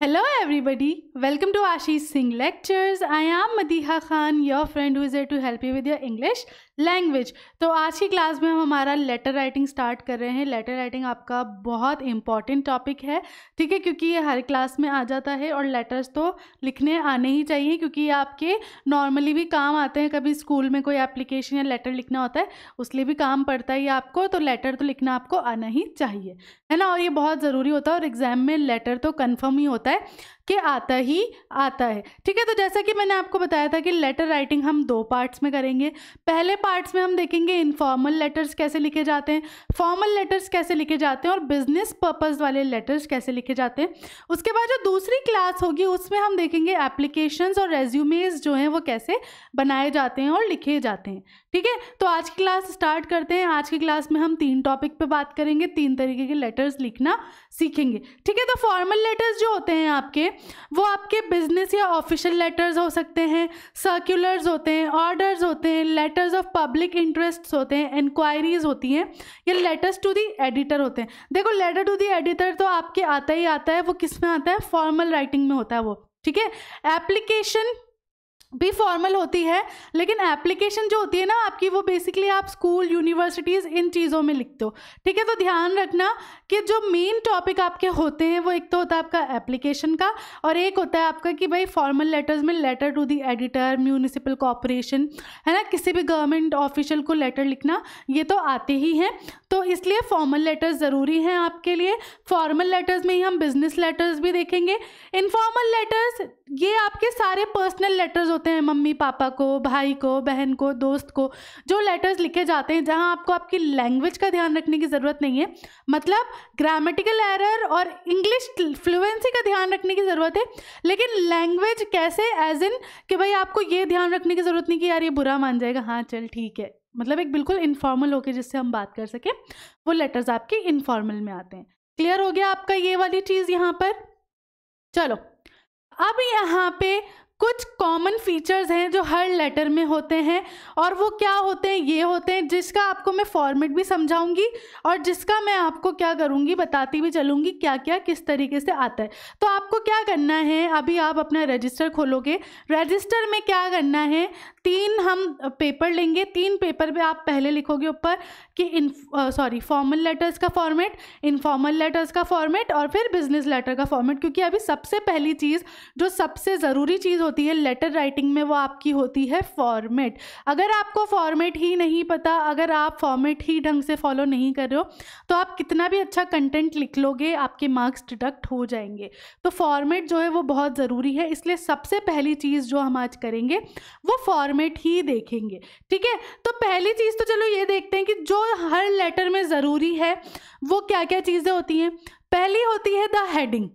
Hello everybody, welcome to Ashish Singh Lectures. I am Madiha Khan, your friend who is here to help you with your English. Language तो आज की class में हम हमारा letter writing start कर रहे हैं लेटर राइटिंग आपका बहुत इंपॉर्टेंट टॉपिक है ठीक है क्योंकि ये हर क्लास में आ जाता है और लेटर्स तो लिखने आने ही चाहिए क्योंकि ये आपके नॉर्मली भी काम आते हैं कभी स्कूल में कोई एप्लीकेशन या लेटर लिखना होता है उस भी काम पड़ता है आपको तो लेटर तो लिखना आपको आना ही चाहिए है ना और ये बहुत ज़रूरी होता है और एग्ज़ाम में लेटर तो कन्फर्म ही होता है के आता ही आता है ठीक है तो जैसा कि मैंने आपको बताया था कि लेटर राइटिंग हम दो पार्ट्स में करेंगे पहले पार्ट्स में हम देखेंगे इनफॉर्मल लेटर्स कैसे लिखे जाते हैं फॉर्मल लेटर्स कैसे लिखे जाते हैं और बिजनेस पर्पज़ वाले लेटर्स कैसे लिखे जाते हैं उसके बाद जो दूसरी क्लास होगी उसमें हम देखेंगे एप्लीकेशन और रेज्यूमेज जो हैं वो कैसे बनाए जाते हैं और लिखे जाते हैं ठीक है तो आज की क्लास स्टार्ट करते हैं आज की क्लास में हम तीन टॉपिक पर बात करेंगे तीन तरीके के लेटर्स लिखना सीखेंगे ठीक है तो फॉर्मल लेटर्स जो होते हैं आपके वो आपके बिजनेस या ऑफिशियल लेटर्स हो सकते हैं सर्कुलर्स होते हैं ऑर्डर्स होते हैं लेटर्स ऑफ पब्लिक इंटरेस्ट होते हैं इंक्वायरीज होती हैं या लेटर्स टू दी एडिटर होते हैं देखो लेटर टू दी एडिटर तो आपके आता ही आता है वो किस में आता है फॉर्मल राइटिंग में होता है वो ठीक है एप्लीकेशन भी फॉर्मल होती है लेकिन एप्लीकेशन जो होती है ना आपकी वो बेसिकली आप स्कूल यूनिवर्सिटीज़ इन चीज़ों में लिखते हो ठीक है तो ध्यान रखना कि जो मेन टॉपिक आपके होते हैं वो एक तो होता है आपका एप्लीकेशन का और एक होता है आपका कि भाई फॉर्मल लेटर्स में letter to the editor municipal corporation है ना किसी भी गवर्नमेंट ऑफिशियल को लेटर लिखना ये तो आते ही हैं तो इसलिए फॉर्मल लेटर्स ज़रूरी हैं आपके लिए फॉर्मल लेटर्स में ही हम बिजनेस लेटर्स भी देखेंगे इनफॉर्मल लेटर्स ये आपके सारे पर्सनल लेटर्स होते हैं मम्मी पापा को भाई को बहन को दोस्त को जो लेटर्स लिखे जाते हैं जहां आपको आपकी लैंग्वेज का ध्यान रखने की ज़रूरत नहीं है मतलब ग्रामेटिकल एरर और इंग्लिश फ्लुएंसी का ध्यान रखने की ज़रूरत है लेकिन लैंग्वेज कैसे एज इन कि भाई आपको ये ध्यान रखने की ज़रूरत नहीं कि यार ये बुरा मान जाएगा हाँ चल ठीक है मतलब एक बिल्कुल इनफॉर्मल होके जिससे हम बात कर सकें वो लेटर्स आपके इनफॉर्मल में आते हैं क्लियर हो गया आपका ये वाली चीज़ यहाँ पर चलो अब यहाँ पे कुछ कॉमन फीचर्स हैं जो हर लेटर में होते हैं और वो क्या होते हैं ये होते हैं जिसका आपको मैं फॉर्मेट भी समझाऊंगी और जिसका मैं आपको क्या करूंगी बताती भी चलूंगी क्या क्या किस तरीके से आता है तो आपको क्या करना है अभी आप अपना रजिस्टर खोलोगे रजिस्टर में क्या करना है तीन हम पेपर लेंगे तीन पेपर पर आप पहले लिखोगे ऊपर कि इन सॉरी फॉर्मल लेटर्स का फॉर्मेट इनफॉर्मल लेटर्स का फॉर्मेट और फिर बिजनेस लेटर का फॉर्मेट क्योंकि अभी सबसे पहली चीज़ जो सबसे ज़रूरी चीज़ होती है लेटर राइटिंग में वो आपकी होती है फॉर्मेट अगर आपको फॉर्मेट ही नहीं पता अगर आप फॉर्मेट ही ढंग से फॉलो नहीं कर रहे हो तो आप कितना भी अच्छा कंटेंट लिख लोगे आपके मार्क्स डिडक्ट हो जाएंगे तो फॉर्मेट जो है वो बहुत ज़रूरी है इसलिए सबसे पहली चीज़ जो हम आज करेंगे वो फॉर्मेट ही देखेंगे ठीक है तो पहली चीज़ तो चलो ये देखते हैं कि जो हर लेटर में ज़रूरी है वो क्या क्या चीज़ें होती हैं पहली होती है the heading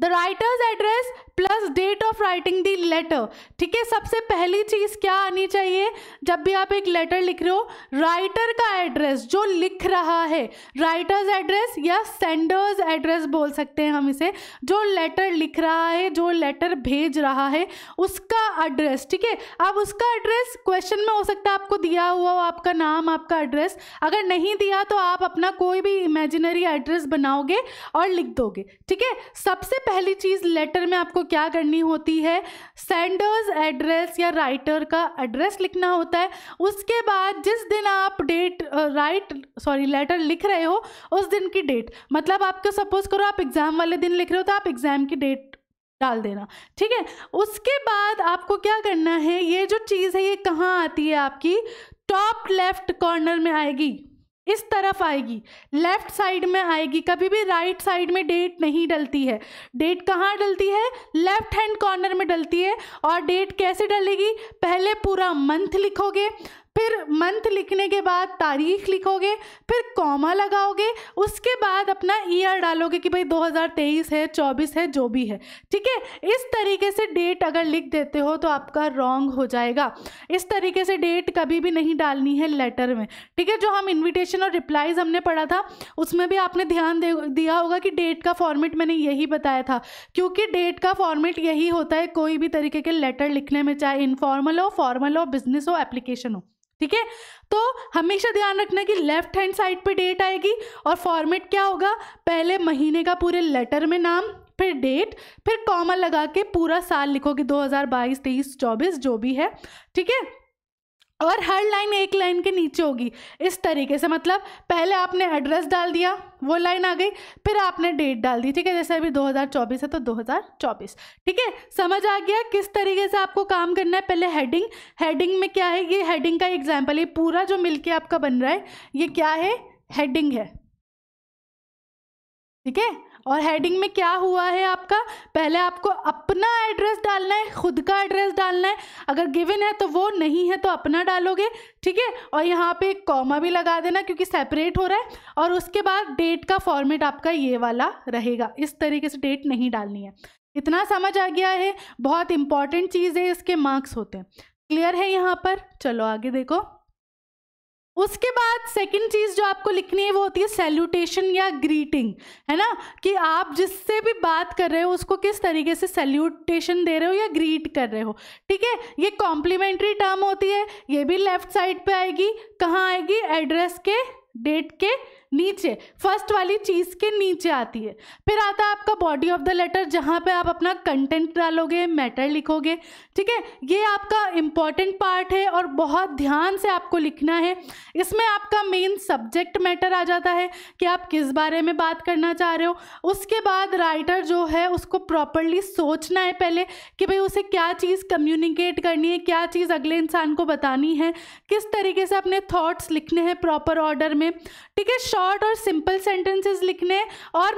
the writer's address plus date of writing the letter ठीक है सबसे पहली चीज़ क्या आनी चाहिए जब भी आप एक लेटर लिख रहे हो राइटर का एड्रेस जो लिख रहा है राइटर्स एड्रेस या सेंडर्स एड्रेस बोल सकते हैं हम इसे जो लेटर लिख रहा है जो लेटर भेज रहा है उसका एड्रेस ठीक है अब उसका एड्रेस क्वेश्चन में हो सकता है आपको दिया हुआ हो आपका नाम आपका एड्रेस अगर नहीं दिया तो आप अपना कोई भी इमेजिनरी एड्रेस बनाओगे और लिख दोगे ठीक है सबसे पहली चीज़ लेटर में आपको क्या करनी होती है सेंडर्स एड्रेस या राइटर का एड्रेस लिखना होता है उसके बाद जिस दिन आप डेट राइट सॉरी लेटर लिख रहे हो उस दिन की डेट मतलब आपको सपोज करो आप एग्ज़ाम वाले दिन लिख रहे हो तो आप एग्ज़ाम की डेट डाल देना ठीक है उसके बाद आपको क्या करना है ये जो चीज़ है ये कहाँ आती है आपकी टॉप लेफ्ट कॉर्नर में आएगी इस तरफ आएगी लेफ्ट साइड में आएगी कभी भी राइट साइड में डेट नहीं डलती है डेट कहाँ डलती है लेफ्ट हैंड कॉर्नर में डलती है और डेट कैसे डलेगी पहले पूरा मंथ लिखोगे फिर मंथ लिखने के बाद तारीख लिखोगे फिर कॉमा लगाओगे उसके बाद अपना ईयर e डालोगे कि भाई 2023 है 24 है जो भी है ठीक है इस तरीके से डेट अगर लिख देते हो तो आपका रॉन्ग हो जाएगा इस तरीके से डेट कभी भी नहीं डालनी है लेटर में ठीक है जो हम इन्विटेशन और रिप्लाईज हमने पढ़ा था उसमें भी आपने ध्यान दिया होगा कि डेट का फॉर्मेट मैंने यही बताया था क्योंकि डेट का फॉर्मेट यही होता है कोई भी तरीके के लेटर लिखने में चाहे इनफॉर्मल हो फॉर्मल हो बिजनेस हो एप्लीकेशन हो ठीक है तो हमेशा ध्यान रखना कि लेफ्ट हैंड साइड पे डेट आएगी और फॉर्मेट क्या होगा पहले महीने का पूरे लेटर में नाम फिर डेट फिर कॉमा लगा के पूरा साल लिखोगे 2022 23 24 जो भी है ठीक है और हर लाइन एक लाइन के नीचे होगी इस तरीके से मतलब पहले आपने एड्रेस डाल दिया वो लाइन आ गई फिर आपने डेट डाल दी ठीक है जैसे अभी 2024 है तो 2024 ठीक है समझ आ गया किस तरीके से आपको काम करना है पहले हेडिंग हेडिंग में क्या है ये हेडिंग का एग्जाम्पल ये पूरा जो मिलके आपका बन रहा है ये क्या है हेडिंग है ठीक है और हेडिंग में क्या हुआ है आपका पहले आपको अपना एड्रेस डालना है खुद का एड्रेस डालना है अगर गिवन है तो वो नहीं है तो अपना डालोगे ठीक है और यहाँ पे एक कॉमा भी लगा देना क्योंकि सेपरेट हो रहा है और उसके बाद डेट का फॉर्मेट आपका ये वाला रहेगा इस तरीके से डेट नहीं डालनी है इतना समझ आ गया है बहुत इंपॉर्टेंट चीज़ है इसके मार्क्स होते हैं क्लियर है यहाँ पर चलो आगे देखो उसके बाद सेकंड चीज़ जो आपको लिखनी है वो होती है सैल्यूटेशन या ग्रीटिंग है ना कि आप जिससे भी बात कर रहे हो उसको किस तरीके से सैल्यूटेशन दे रहे हो या ग्रीट कर रहे हो ठीक है ये कॉम्प्लीमेंट्री टर्म होती है ये भी लेफ्ट साइड पे आएगी कहाँ आएगी एड्रेस के डेट के नीचे फर्स्ट वाली चीज़ के नीचे आती है फिर आता है आपका बॉडी ऑफ द लेटर जहाँ पे आप अपना कंटेंट डालोगे मैटर लिखोगे ठीक है ये आपका इंपॉर्टेंट पार्ट है और बहुत ध्यान से आपको लिखना है इसमें आपका मेन सब्जेक्ट मैटर आ जाता है कि आप किस बारे में बात करना चाह रहे हो उसके बाद राइटर जो है उसको प्रॉपरली सोचना है पहले कि भाई उसे क्या चीज़ कम्युनिकेट करनी है क्या चीज़ अगले इंसान को बतानी है किस तरीके से अपने थॉट्स लिखने हैं प्रॉपर ऑर्डर में ठीक है शॉर्ट और सिंपल सेंटेंसेस लिखने और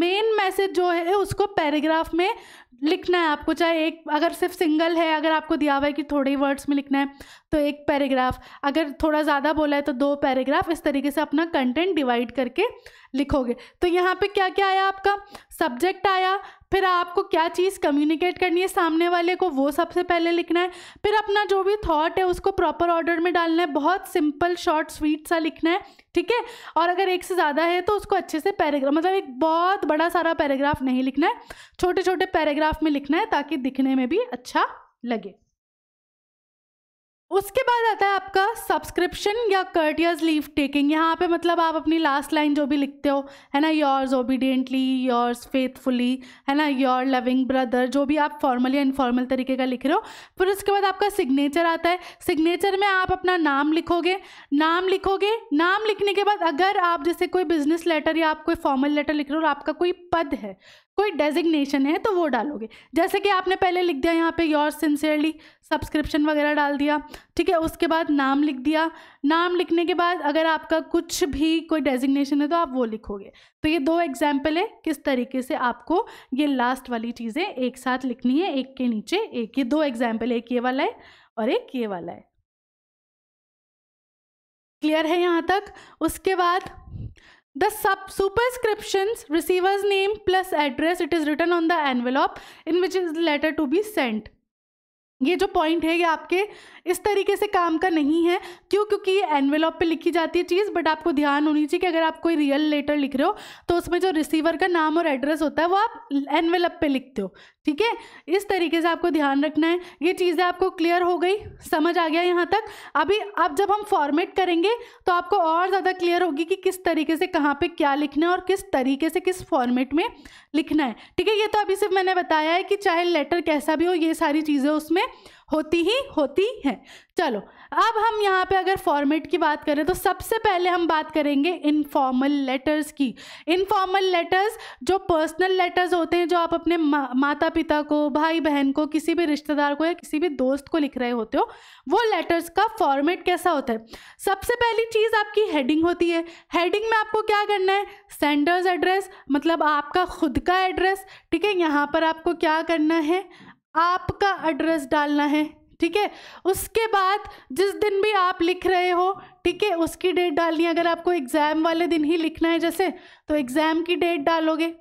मेन मैसेज जो है उसको पैराग्राफ में लिखना है आपको चाहे एक अगर सिर्फ सिंगल है अगर आपको दिया हुआ है कि थोड़े ही वर्ड्स में लिखना है तो एक पैराग्राफ अगर थोड़ा ज़्यादा बोला है तो दो पैराग्राफ इस तरीके से अपना कंटेंट डिवाइड करके लिखोगे तो यहाँ पे क्या क्या आया आपका सब्जेक्ट आया फिर आपको क्या चीज़ कम्युनिकेट करनी है सामने वाले को वो सबसे पहले लिखना है फिर अपना जो भी थॉट है उसको प्रॉपर ऑर्डर में डालना है बहुत सिंपल शॉर्ट स्वीट सा लिखना है ठीक है और अगर एक से ज़्यादा है तो उसको अच्छे से पैराग्राफ मतलब एक बहुत बड़ा सारा पैराग्राफ नहीं लिखना है छोटे छोटे पैराग्राफ में लिखना है ताकि दिखने में भी अच्छा लगे उसके बाद आता है आपका सब्सक्रिप्शन या कर्टियर्स लीव टेकिंग यहाँ पे मतलब आप अपनी लास्ट लाइन जो भी लिखते हो है ना योर्स ओबीडियंटली योर्स फेथफुली है ना योर लविंग ब्रदर जो भी आप फॉर्मल या इनफॉर्मल तरीके का लिख रहे हो फिर उसके बाद आपका सिग्नेचर आता है सिग्नेचर में आप अपना नाम लिखोगे नाम लिखोगे नाम लिखने के बाद अगर आप जैसे कोई बिजनेस लेटर या आप कोई फॉर्मल लेटर लिख रहे हो और आपका कोई पद है कोई डेजिग्नेशन है तो वो डालोगे जैसे कि आपने पहले लिख दिया यहाँ पे योर सिंसियरली सब्सक्रिप्शन वगैरह डाल दिया ठीक है उसके बाद नाम लिख दिया नाम लिखने के बाद अगर आपका कुछ भी कोई डेजिग्नेशन है तो आप वो लिखोगे तो ये दो एग्जाम्पल है किस तरीके से आपको ये लास्ट वाली चीज़ें एक साथ लिखनी है एक के नीचे एक ये दो एग्जाम्पल एक ये वाला है और एक ये वाला है क्लियर है यहाँ तक उसके बाद the sub superscription receiver's name plus address it is written on the envelope in which is letter to be sent ये जो पॉइंट है ये आपके इस तरीके से काम का नहीं है क्यों क्योंकि ये एनवेलॉप पे लिखी जाती है चीज़ बट आपको ध्यान होनी चाहिए कि अगर आप कोई रियल लेटर लिख रहे हो तो उसमें जो रिसीवर का नाम और एड्रेस होता है वो आप एनवेलप पे लिखते हो ठीक है इस तरीके से आपको ध्यान रखना है ये चीज़ें आपको क्लियर हो गई समझ आ गया यहाँ तक अभी अब जब हम फॉर्मेट करेंगे तो आपको और ज़्यादा क्लियर होगी कि किस तरीके से कहाँ पे क्या लिखना है और किस तरीके से किस फॉर्मेट में लिखना है ठीक है ये तो अभी सिर्फ मैंने बताया है कि चाहे लेटर कैसा भी हो ये सारी चीज़ें उसमें होती ही होती हैं चलो अब हम यहाँ पे अगर फॉर्मेट की बात करें तो सबसे पहले हम बात करेंगे इनफॉर्मल लेटर्स की इनफॉर्मल लेटर्स जो पर्सनल लेटर्स होते हैं जो आप अपने मा, माता पिता को भाई बहन को किसी भी रिश्तेदार को या किसी भी दोस्त को लिख रहे होते हो वो लेटर्स का फॉर्मेट कैसा होता है सबसे पहली चीज़ आपकी हेडिंग होती है हेडिंग में आपको क्या करना है सेंडर्स एड्रेस मतलब आपका खुद का एड्रेस ठीक है यहाँ पर आपको क्या करना है आपका एड्रेस डालना है ठीक है उसके बाद जिस दिन भी आप लिख रहे हो ठीक है उसकी डेट डालनी है अगर आपको एग्ज़ाम वाले दिन ही लिखना है जैसे तो एग्ज़ाम की डेट डालोगे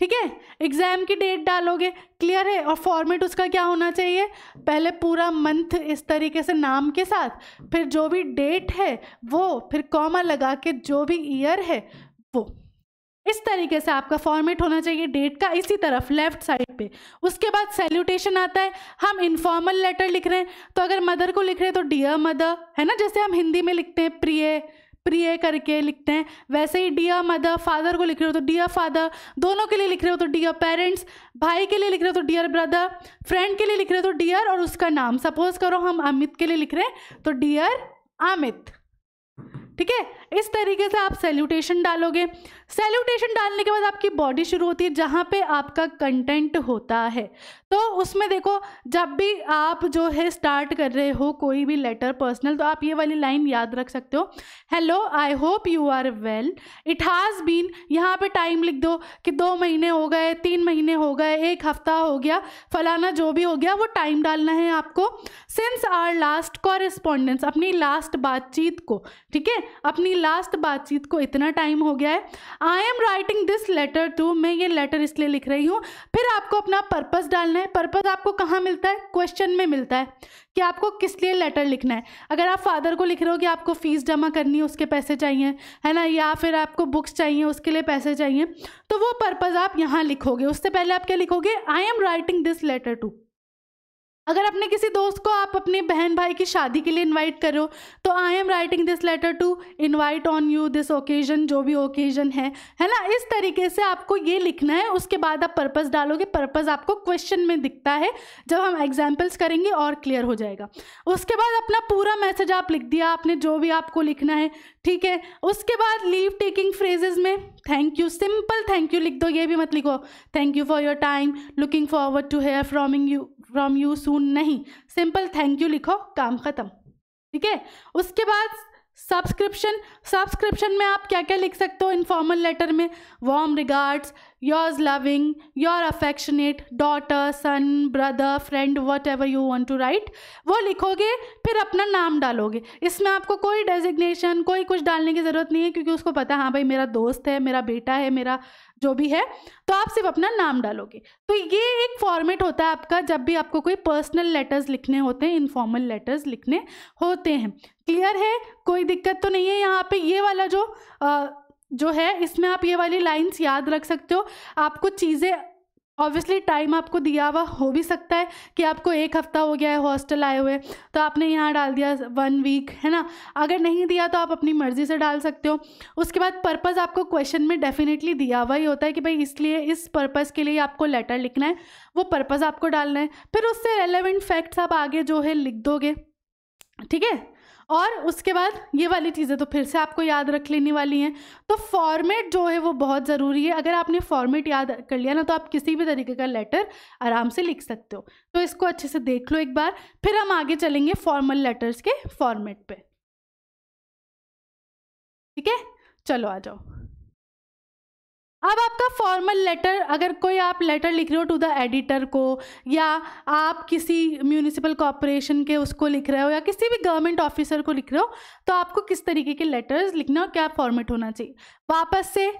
ठीक है एग्ज़ाम की डेट डालोगे क्लियर है और फॉर्मेट उसका क्या होना चाहिए पहले पूरा मंथ इस तरीके से नाम के साथ फिर जो भी डेट है वो फिर कॉमा लगा के जो भी ईयर है इस तरीके से आपका फॉर्मेट होना चाहिए डेट का इसी तरफ लेफ्ट साइड पे उसके बाद सैल्यूटेशन आता है हम इनफॉर्मल लेटर लिख रहे हैं तो अगर मदर को लिख रहे हैं तो डियर मदर है ना जैसे हम हिंदी में लिखते हैं प्रिय प्रिय करके लिखते हैं वैसे ही डियर मदर फादर को लिख रहे हो तो डियर फादर दोनों के लिए लिख रहे हो तो डियर पेरेंट्स भाई के लिए लिख रहे हो तो डियर ब्रदर फ्रेंड के लिए लिख रहे हो तो डियर और उसका नाम सपोज करो हम अमित के लिए लिख रहे हैं तो डियर अमित ठीक है इस तरीके से आप सैल्यूटेशन डालोगे सैल्यूटेशन डालने के बाद आपकी बॉडी शुरू होती है जहाँ पे आपका कंटेंट होता है तो उसमें देखो जब भी आप जो है स्टार्ट कर रहे हो कोई भी लेटर पर्सनल तो आप ये वाली लाइन याद रख सकते हो hello I hope you are well it has been यहाँ पे टाइम लिख दो कि दो महीने हो गए तीन महीने हो गए एक हफ्ता हो गया फलाना जो भी हो गया वो टाइम डालना है आपको सिंस आर लास्ट कॉरेस्पॉन्डेंस अपनी लास्ट बातचीत को ठीक है अपनी लास्ट बातचीत को इतना टाइम हो गया है I am writing this letter to मैं ये लेटर इसलिए लिख रही हूँ फिर आपको अपना पर्पज़ डालना है पर्पज़ आपको कहाँ मिलता है क्वेश्चन में मिलता है कि आपको किस लिए लेटर लिखना है अगर आप फादर को लिख रहे हो कि आपको फ़ीस जमा करनी है उसके पैसे चाहिए है ना या फिर आपको बुक्स चाहिए उसके लिए पैसे चाहिए तो वो पर्पज़ आप यहाँ लिखोगे उससे पहले आप क्या लिखोगे I am writing this letter to अगर अपने किसी दोस्त को आप अपने बहन भाई की शादी के लिए इनवाइट करो तो I am writing this letter to invite on you this occasion जो भी ओकेजन है है ना इस तरीके से आपको ये लिखना है उसके बाद आप पर्पज़ डालोगे पर्पज़ आपको क्वेश्चन में दिखता है जब हम एग्जाम्पल्स करेंगे और क्लियर हो जाएगा उसके बाद अपना पूरा मैसेज आप लिख दिया आपने जो भी आपको लिखना है ठीक है उसके बाद लीव टेकिंग फ्रेजेज में thank you simple thank you लिख दो ये भी मत लिखो thank you for your time looking forward to hear froming you from you soon नहीं सिंपल थैंक यू लिखो काम ख़त्म ठीक है उसके बाद सब्सक्रिप्शन सब्सक्रिप्शन में आप क्या क्या लिख सकते हो इनफॉर्मल लेटर में warm regards yours loving, your affectionate daughter, son, brother, friend, whatever you want to write वो लिखोगे फिर अपना नाम डालोगे इसमें आपको कोई डेजिग्नेशन कोई कुछ डालने की ज़रूरत नहीं है क्योंकि उसको पता है हाँ भाई मेरा दोस्त है मेरा बेटा है मेरा जो भी है तो आप सिर्फ अपना नाम डालोगे तो ये एक फॉर्मेट होता है आपका जब भी आपको कोई पर्सनल लेटर्स लिखने होते हैं इनफॉर्मल लेटर्स लिखने होते हैं क्लियर है कोई दिक्कत तो नहीं है यहाँ पे ये वाला जो आ, जो है इसमें आप ये वाली लाइंस याद रख सकते हो आपको चीज़ें ऑब्वियसली टाइम आपको दिया हुआ हो भी सकता है कि आपको एक हफ्ता हो गया है हॉस्टल आए हुए तो आपने यहाँ डाल दिया वन वीक है ना अगर नहीं दिया तो आप अपनी मर्ज़ी से डाल सकते हो उसके बाद पर्पज़ आपको क्वेश्चन में डेफिनेटली दिया हुआ ही होता है कि भाई इसलिए इस पर्पज़ के लिए आपको लेटर लिखना है वो पर्पज़ आपको डालना है फिर उससे रेलिवेंट फैक्ट्स आप आगे जो है लिख दोगे ठीक है और उसके बाद ये वाली चीज़ें तो फिर से आपको याद रख लेने वाली हैं तो फॉर्मेट जो है वो बहुत ज़रूरी है अगर आपने फॉर्मेट याद कर लिया ना तो आप किसी भी तरीके का लेटर आराम से लिख सकते हो तो इसको अच्छे से देख लो एक बार फिर हम आगे चलेंगे फॉर्मल लेटर्स के फॉर्मेट पे ठीक है चलो आ जाओ अब आपका फॉर्मल लेटर अगर कोई आप लेटर लिख रहे हो टू द एडिटर को या आप किसी म्यूनिसिपल कॉरपोरेशन के उसको लिख रहे हो या किसी भी गवर्नमेंट ऑफिसर को लिख रहे हो तो आपको किस तरीके के लेटर्स लिखना और क्या फॉर्मेट होना चाहिए वापस से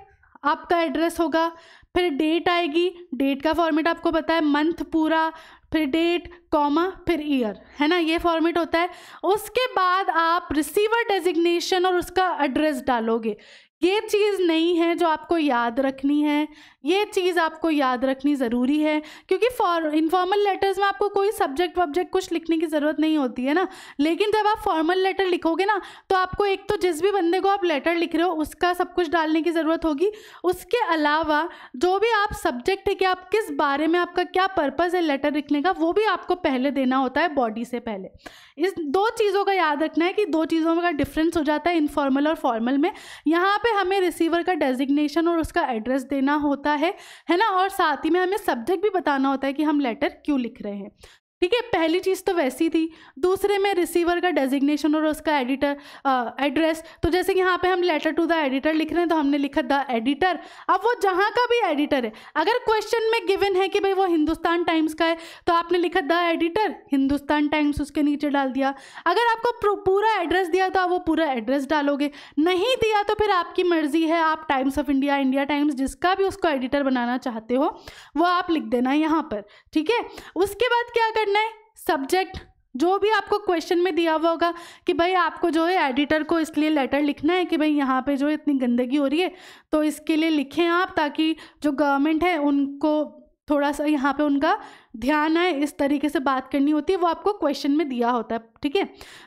आपका एड्रेस होगा फिर डेट आएगी डेट का फॉर्मेट आपको पता है मंथ पूरा फिर डेट कॉमा फिर ईयर है ना ये फॉर्मेट होता है उसके बाद आप रिसीवर डेजिग्नेशन और उसका एड्रेस डालोगे ये चीज़ नहीं है जो आपको याद रखनी है ये चीज़ आपको याद रखनी ज़रूरी है क्योंकि फॉर इनफॉर्मल लेटर्स में आपको कोई सब्जेक्ट वब्जेक्ट कुछ लिखने की ज़रूरत नहीं होती है ना लेकिन जब आप फॉर्मल लेटर लिखोगे ना तो आपको एक तो जिस भी बंदे को आप लेटर लिख रहे हो उसका सब कुछ डालने की ज़रूरत होगी उसके अलावा जो भी आप सब्जेक्ट है कि आप किस बारे में आपका क्या पर्पज़ है लेटर लिखने का वो भी आपको पहले देना होता है बॉडी से पहले इस दो चीज़ों का याद रखना है कि दो चीज़ों का डिफरेंस हो जाता है इनफॉर्मल और फॉर्मल में यहाँ पे हमें रिसीवर का डेजिग्नेशन और उसका एड्रेस देना होता है है ना और साथ ही में हमें सब्जेक्ट भी बताना होता है कि हम लेटर क्यों लिख रहे हैं ठीक है पहली चीज़ तो वैसी थी दूसरे में रिसीवर का डेजिग्नेशन और उसका एडिटर एड्रेस तो जैसे यहाँ पे हम लेटर टू द एडिटर लिख रहे हैं तो हमने लिखा द एडिटर अब वो जहाँ का भी एडिटर है अगर क्वेश्चन में गिवन है कि भाई वो हिंदुस्तान टाइम्स का है तो आपने लिखा द एडिटर हिंदुस्तान टाइम्स उसके नीचे डाल दिया अगर आपको पूरा एड्रेस दिया तो आप वो पूरा एड्रेस डालोगे नहीं दिया तो फिर आपकी मर्जी है आप Times of India India Times जिसका भी उसको एडिटर बनाना चाहते हो वो आप लिख देना यहाँ पर ठीक है उसके बाद क्या करना अपने सब्जेक्ट जो भी आपको क्वेश्चन में दिया हुआ होगा कि भाई आपको जो है एडिटर को इसलिए लेटर लिखना है कि भाई यहाँ पे जो है इतनी गंदगी हो रही है तो इसके लिए लिखें आप ताकि जो गवर्नमेंट है उनको थोड़ा सा यहाँ पे उनका ध्यान आए इस तरीके से बात करनी होती है वो आपको क्वेश्चन में दिया होता है ठीक है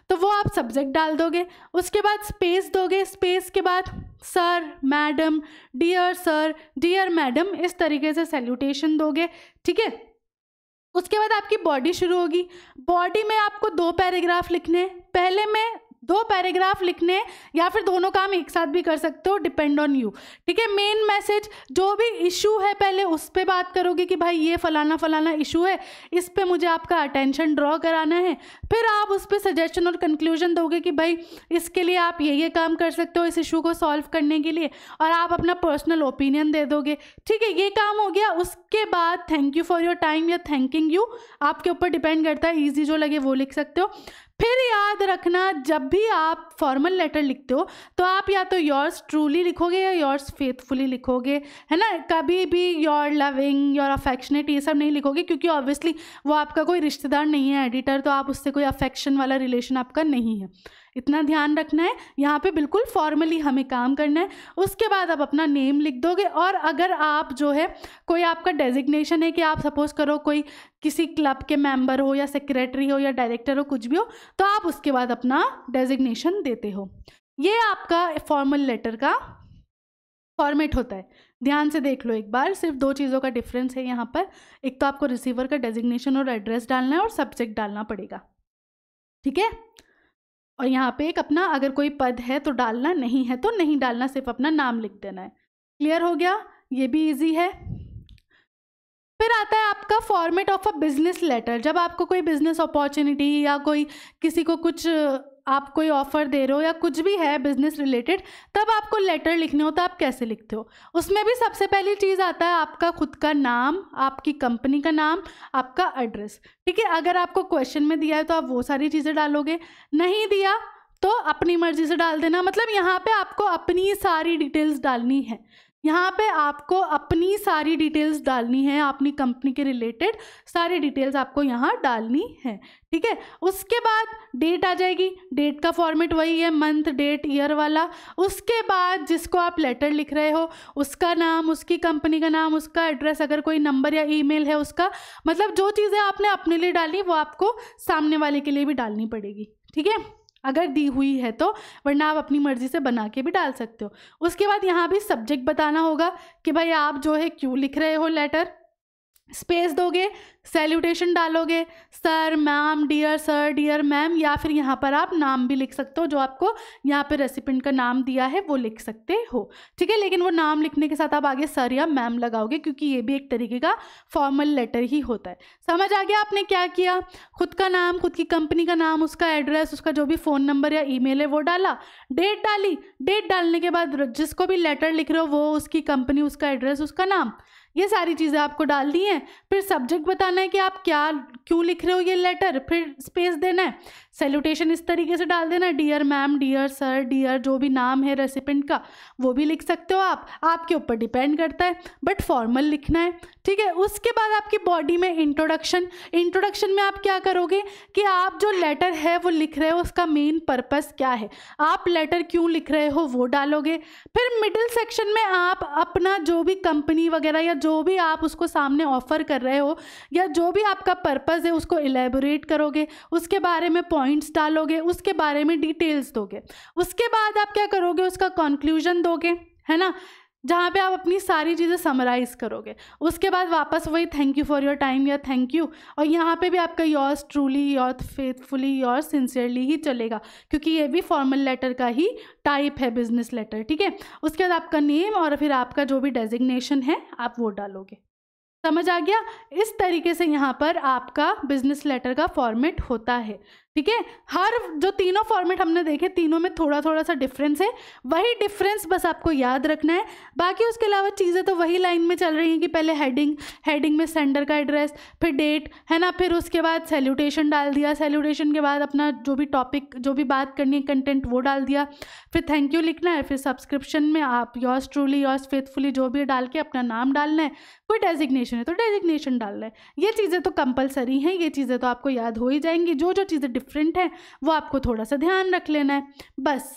तो वो आप सब्जेक्ट डाल दोगे उसके बाद स्पेस दोगे स्पेस के बाद sir madam dear sir dear madam इस तरीके से सैल्यूटेशन दोगे ठीक है उसके बाद आपकी बॉडी शुरू होगी बॉडी में आपको दो पैराग्राफ लिखने हैं पहले में दो पैराग्राफ लिखने या फिर दोनों काम एक साथ भी कर सकते हो डिपेंड ऑन यू ठीक है मेन मैसेज जो भी इशू है पहले उस पर बात करोगे कि भाई ये फलाना फलाना इशू है इस पर मुझे आपका अटेंशन ड्रॉ कराना है फिर आप उस पर सजेशन और कंक्लूजन दोगे कि भाई इसके लिए आप ये ये काम कर सकते हो इस इशू को सॉल्व करने के लिए और आप अपना पर्सनल ओपिनियन दे दोगे ठीक है ये काम हो गया उसके बाद thank you for your time या थैंकिंग यू आपके ऊपर डिपेंड करता है ईजी जो लगे वो लिख सकते हो फिर याद रखना जब भी आप फॉर्मल लेटर लिखते हो तो आप या तो योर्स ट्रूली लिखोगे या योर्स फेथफुली लिखोगे है ना कभी भी योर लविंग योर अफेक्शनेट ये सब नहीं लिखोगे क्योंकि ऑब्वियसली वो आपका कोई रिश्तेदार नहीं है एडिटर तो आप उससे कोई अफेक्शन वाला रिलेशन आपका नहीं है इतना ध्यान रखना है यहाँ पे बिल्कुल फॉर्मली हमें काम करना है उसके बाद आप अपना नेम लिख दोगे और अगर आप जो है कोई आपका डेजिग्नेशन है कि आप सपोज करो कोई किसी क्लब के मेंबर हो या सेक्रेटरी हो या डायरेक्टर हो कुछ भी हो तो आप उसके बाद अपना डेजिग्नेशन देते हो ये आपका फॉर्मल लेटर का फॉर्मेट होता है ध्यान से देख लो एक बार सिर्फ दो चीज़ों का डिफरेंस है यहाँ पर एक तो आपको रिसीवर का डेजिग्नेशन और एड्रेस डालना है और सब्जेक्ट डालना पड़ेगा ठीक है और यहाँ पे एक अपना अगर कोई पद है तो डालना नहीं है तो नहीं डालना सिर्फ अपना नाम लिख देना है क्लियर हो गया ये भी इजी है फिर आता है आपका format of a business letter जब आपको कोई बिजनेस अपॉर्चुनिटी या कोई किसी को कुछ आप कोई ऑफ़र दे रहे हो या कुछ भी है बिजनेस रिलेटेड तब आपको लेटर लिखने हो तो आप कैसे लिखते हो उसमें भी सबसे पहली चीज़ आता है आपका खुद का नाम आपकी कंपनी का नाम आपका एड्रेस ठीक है अगर आपको क्वेश्चन में दिया है तो आप वो सारी चीज़ें डालोगे नहीं दिया तो अपनी मर्जी से डाल देना मतलब यहाँ पे आपको अपनी सारी डिटेल्स डालनी है यहाँ पे आपको अपनी सारी डिटेल्स डालनी है अपनी कंपनी के रिलेटेड सारी डिटेल्स आपको यहाँ डालनी है ठीक है उसके बाद डेट आ जाएगी डेट का फॉर्मेट वही है मंथ डेट ईयर वाला उसके बाद जिसको आप लेटर लिख रहे हो उसका नाम उसकी कंपनी का नाम उसका एड्रेस अगर कोई नंबर या ईमेल है उसका मतलब जो चीज़ें आपने अपने लिए डाली वो आपको सामने वाले के लिए भी डालनी पड़ेगी ठीक है अगर दी हुई है तो वरना आप अपनी मर्ज़ी से बना के भी डाल सकते हो उसके बाद यहाँ भी सब्जेक्ट बताना होगा कि भाई आप जो है क्यों लिख रहे हो लेटर स्पेस दोगे सैल्यूटेशन डालोगे sir ma'am dear sir dear ma'am या फिर यहाँ पर आप नाम भी लिख सकते हो जो आपको यहाँ पर रेसिपेंट का नाम दिया है वो लिख सकते हो ठीक है लेकिन वो नाम लिखने के साथ आप आगे सर या मैम लगाओगे क्योंकि ये भी एक तरीके का फॉर्मल लेटर ही होता है समझ आ गया आपने क्या किया खुद का नाम खुद की कंपनी का नाम उसका एड्रेस उसका जो भी फ़ोन नंबर या ई है वो डाला डेट डाली डेट डालने के बाद जिसको भी लेटर लिख रहे हो वो उसकी कंपनी उसका एड्रेस उसका नाम ये सारी चीज़ें आपको डाल दी हैं फिर सब्जेक्ट बताना है कि आप क्या क्यों लिख रहे हो ये लेटर फिर स्पेस देना है सेल्यूटेशन इस तरीके से डाल देना dear ma'am dear sir dear जो भी नाम है रेसिपेंट का वो भी लिख सकते हो आप आपके ऊपर डिपेंड करता है बट फॉर्मल लिखना है ठीक है उसके बाद आपकी बॉडी में इंट्रोडक्शन इंट्रोडक्शन में आप क्या करोगे कि आप जो लेटर है वो लिख रहे हो उसका मेन पर्पस क्या है आप लेटर क्यों लिख रहे हो वो डालोगे फिर मिडिल सेक्शन में आप अपना जो भी कंपनी वगैरह या जो भी आप उसको सामने ऑफर कर रहे हो या जो भी आपका पर्पज़ है उसको एलेबोरेट करोगे उसके बारे में पॉइंट्स डालोगे उसके बारे में डिटेल्स दोगे उसके बाद आप क्या करोगे उसका कंक्लूजन दोगे है ना जहाँ पे आप अपनी सारी चीज़ें समराइज़ करोगे उसके बाद वापस वही thank you for your time या थैंक यू और यहाँ पे भी आपका yours truly your faithfully your sincerely ही चलेगा क्योंकि ये भी फॉर्मल लेटर का ही टाइप है बिजनेस लेटर ठीक है उसके बाद आपका नेम और फिर आपका जो भी डेजिग्नेशन है आप वो डालोगे समझ आ गया इस तरीके से यहाँ पर आपका बिजनेस लेटर का फॉर्मेट होता है ठीक है हर जो तीनों फॉर्मेट हमने देखे तीनों में थोड़ा थोड़ा सा डिफरेंस है वही डिफरेंस बस आपको याद रखना है बाकी उसके अलावा चीज़ें तो वही लाइन में चल रही हैं कि पहले हेडिंग हेडिंग में सेंडर का एड्रेस फिर डेट है ना फिर उसके बाद सैल्यूटेशन डाल दिया सैल्यूटेशन के बाद अपना जो भी टॉपिक जो भी बात करनी है कंटेंट वो डाल दिया फिर थैंक यू लिखना है फिर सब्सक्रिप्शन में आप योर्स ट्रूली योर्स फेथफुली जो भी डाल के अपना नाम डालना है कोई डेजिग्नेशन है तो डेजिग्नेशन डालना है ये चीज़ें तो कंपलसरी हैं ये चीज़ें तो आपको याद हो ही जाएंगी जो जो चीज़ें डिफरेंट है वो आपको थोड़ा सा ध्यान रख लेना है बस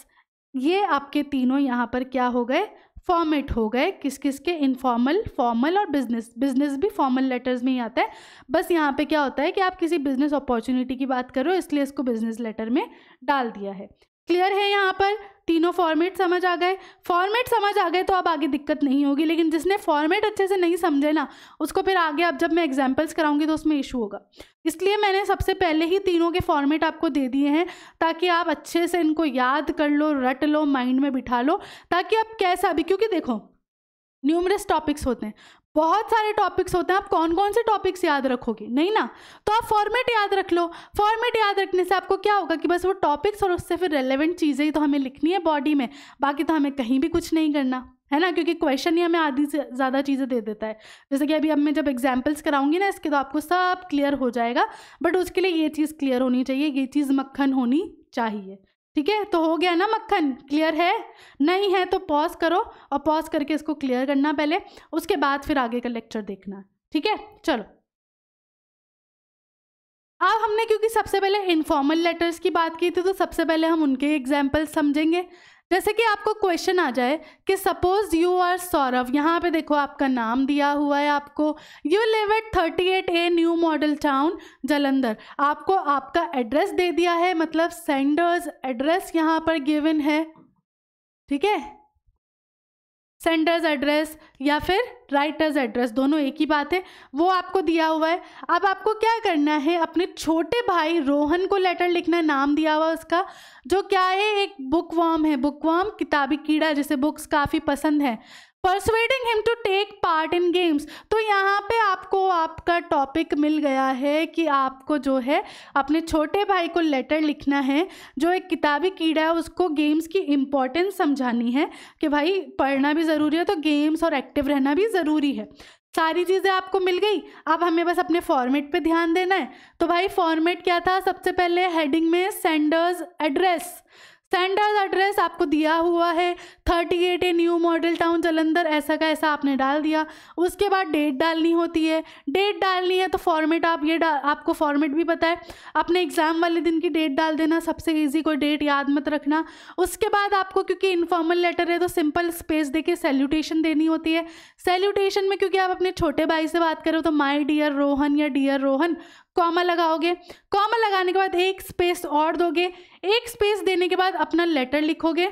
ये आपके तीनों यहाँ पर क्या हो गए फॉर्मेट हो गए किस किस के इनफॉर्मल फॉर्मल और बिजनेस बिजनेस भी फॉर्मल लेटर्स में ही आता है बस यहाँ पे क्या होता है कि आप किसी बिजनेस अपॉर्चुनिटी की बात करो इसलिए इसको बिजनेस लेटर में डाल दिया है क्लियर है यहाँ पर तीनों फॉर्मेट समझ आ गए फॉर्मेट समझ आ गए तो अब आगे दिक्कत नहीं होगी लेकिन जिसने फॉर्मेट अच्छे से नहीं समझे ना उसको फिर आगे अब जब मैं एग्जाम्पल्स कराऊंगी तो उसमें इशू होगा इसलिए मैंने सबसे पहले ही तीनों के फॉर्मेट आपको दे दिए हैं ताकि आप अच्छे से इनको याद कर लो रट लो माइंड में बिठा लो ताकि आप कैसा भी क्योंकि देखो न्यूमरस टॉपिक्स होते हैं बहुत सारे टॉपिक्स होते हैं आप कौन कौन से टॉपिक्स याद रखोगे नहीं ना तो आप फॉर्मेट याद रख लो फॉर्मेट याद रखने से आपको क्या होगा कि बस वो टॉपिक्स और उससे फिर रेलेवेंट चीज़ें ही तो हमें लिखनी है बॉडी में बाकी तो हमें कहीं भी कुछ नहीं करना है ना क्योंकि क्वेश्चन ही हमें आधी से ज़्यादा चीज़ें दे देता है जैसे कि अभी अब मैं जब एग्जाम्पल्स कराऊंगी ना इसके तो आपको सब क्लियर हो जाएगा बट उसके लिए ये चीज़ क्लियर होनी चाहिए ये चीज़ मक्खन होनी चाहिए ठीक है तो हो गया ना मक्खन क्लियर है नहीं है तो पॉज करो और पॉज करके इसको क्लियर करना पहले उसके बाद फिर आगे का लेक्चर देखना ठीक है चलो अब हमने क्योंकि सबसे पहले इनफॉर्मल लेटर्स की बात की थी तो सबसे पहले हम उनके एग्जाम्पल समझेंगे जैसे कि आपको क्वेश्चन आ जाए कि सपोज यू आर सौरव यहाँ पे देखो आपका नाम दिया हुआ है आपको you live at thirty eight A New Model Town Jalandhar आपको आपका एड्रेस दे दिया है मतलब सेंडर्स एड्रेस यहाँ पर गिवन है ठीक है सेंडर्स एड्रेस या फिर राइटर्स एड्रेस दोनों एक ही बात है वो आपको दिया हुआ है अब आपको क्या करना है अपने छोटे भाई रोहन को लेटर लिखना नाम दिया हुआ उसका जो क्या है एक बुक वॉम है बुक वॉम किताबी कीड़ा जिसे बुक्स काफ़ी पसंद है persuading him to take part in games तो यहाँ पे आपको आपका टॉपिक मिल गया है कि आपको जो है अपने छोटे भाई को लेटर लिखना है जो एक किताबी कीड़ा है उसको गेम्स की इम्पोर्टेंस समझानी है कि भाई पढ़ना भी ज़रूरी है तो गेम्स और एक्टिव रहना भी ज़रूरी है सारी चीज़ें आपको मिल गई अब हमें बस अपने फॉर्मेट पे ध्यान देना है तो भाई फॉर्मेट क्या था सबसे पहले हेडिंग में सेंडर्स एड्रेस सेंडर्स एड्रेस आपको दिया हुआ है thirty eight A New Model Town Jalandhar ऐसा का ऐसा आपने डाल दिया उसके बाद डेट डालनी होती है डेट डालनी है तो फॉर्मेट आप ये आपको फॉर्मेट भी पता है अपने एग्ज़ाम वाले दिन की डेट डाल देना सबसे ईजी कोई डेट याद मत रखना उसके बाद आपको क्योंकि इनफॉर्मल लेटर है तो सिंपल स्पेस के सैल्यूटेशन देनी होती है सैल्यूटेशन में क्योंकि आप अपने छोटे भाई से बात करो तो माई डियर रोहन या डियर रोहन कॉमा लगाओगे कॉमा लगाने के बाद एक स्पेस और दोगे एक स्पेस देने के बाद अपना लेटर लिखोगे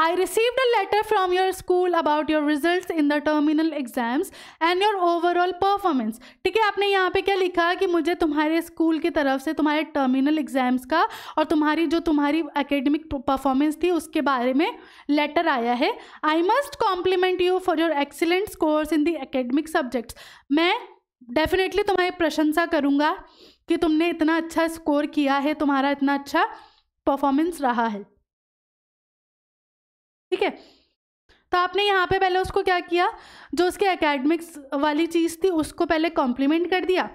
I received a letter from your school about your results in the terminal exams and your overall performance. ठीक है आपने यहाँ पे क्या लिखा कि मुझे तुम्हारे स्कूल की तरफ से तुम्हारे टर्मिनल एग्जाम्स का और तुम्हारी जो तुम्हारी एकेडमिक परफॉर्मेंस थी उसके बारे में लेटर आया है I must compliment you for your excellent scores in the academic subjects मैं डेफिनेटली तुम्हारी प्रशंसा करूँगा कि तुमने इतना अच्छा स्कोर किया है तुम्हारा इतना अच्छा परफॉर्मेंस रहा है ठीक है तो आपने यहाँ पे पहले उसको क्या किया जो उसके एकेडमिक्स वाली चीज़ थी उसको पहले कॉम्प्लीमेंट कर दिया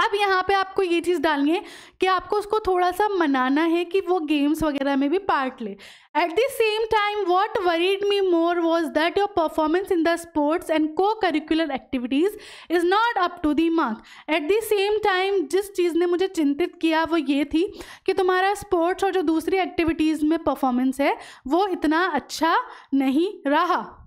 अब यहाँ पे आपको ये चीज़ डालनी है कि आपको उसको थोड़ा सा मनाना है कि वो गेम्स वगैरह में भी पार्ट ले at the same time what worried me more was that your performance in the sports and co curricular activities is not up to the mark at the same time जिस चीज़ ने मुझे चिंतित किया वो ये थी कि तुम्हारा स्पोर्ट्स और जो दूसरी एक्टिविटीज़ में परफॉर्मेंस है वो इतना अच्छा नहीं रहा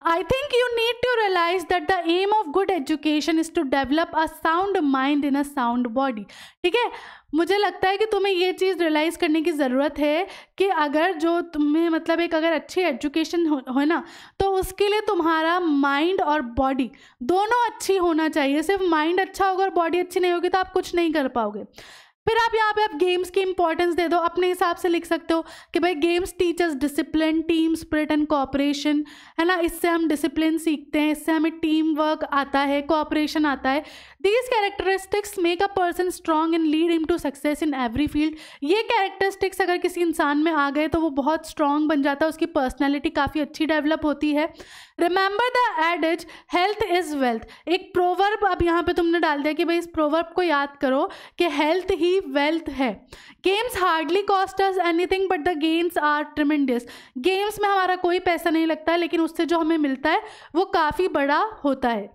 I think you need to realize that the aim of good education is to develop a sound mind in a sound body. ठीक है मुझे लगता है कि तुम्हें ये चीज़ रियलाइज़ करने की ज़रूरत है कि अगर जो तुम्हें मतलब एक अगर अच्छी एजुकेशन हो, हो ना तो उसके लिए तुम्हारा माइंड और बॉडी दोनों अच्छी होना चाहिए सिर्फ माइंड अच्छा होगा और बॉडी अच्छी नहीं होगी तो आप कुछ नहीं कर पाओगे फिर आप यहाँ पे आप गेम्स की इंपॉर्टेंस दे दो अपने हिसाब से लिख सकते हो कि भाई games teachers discipline team spirit and cooperation है ना इससे हम डिसिप्लिन सीखते हैं इससे हमें टीम वर्क आता है कॉपरेशन आता है these characteristics make a person strong and lead him to success in every field ये कैरेक्टरिस्टिक्स अगर किसी इंसान में आ गए तो वो बहुत स्ट्रांग बन जाता है उसकी पर्सनैलिटी काफ़ी अच्छी डेवलप होती है remember the is health is wealth एक प्रोवर्ब अब यहाँ पे तुमने डाल दिया कि भाई इस प्रोवर्ब को याद करो कि हेल्थ ही वेल्थ है games hardly cost us anything but the games are tremendous games में हमारा कोई पैसा नहीं लगता लेकिन उससे जो हमें मिलता है वो काफ़ी बड़ा होता है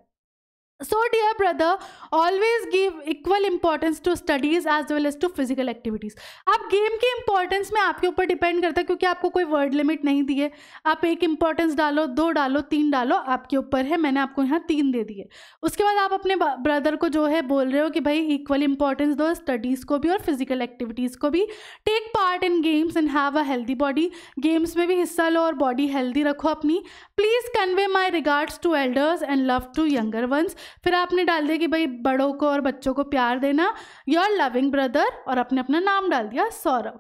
so dear brother always give equal importance to studies as well as to physical activities आप गेम के इंपॉर्टेंस में आपके ऊपर डिपेंड करता है क्योंकि आपको कोई वर्ड लिमिट नहीं दिए आप एक इंपॉर्टेंस डालो दो डालो तीन डालो आपके ऊपर है मैंने आपको यहाँ तीन दे दिए उसके बाद आप अपने ब्रदर को जो है बोल रहे हो कि भाई इक्वल इंपॉर्टेंस दो स्टडीज़ को भी और फिजिकल एक्टिविटीज़ को भी take part in games and have a healthy body games में भी हिस्सा लो और बॉडी हेल्दी रखो अपनी please convey my regards to elders and love to younger ones फिर आपने डाल दिया कि भाई बड़ों को और बच्चों को प्यार देना योर लविंग ब्रदर और अपने अपना नाम डाल दिया सौरभ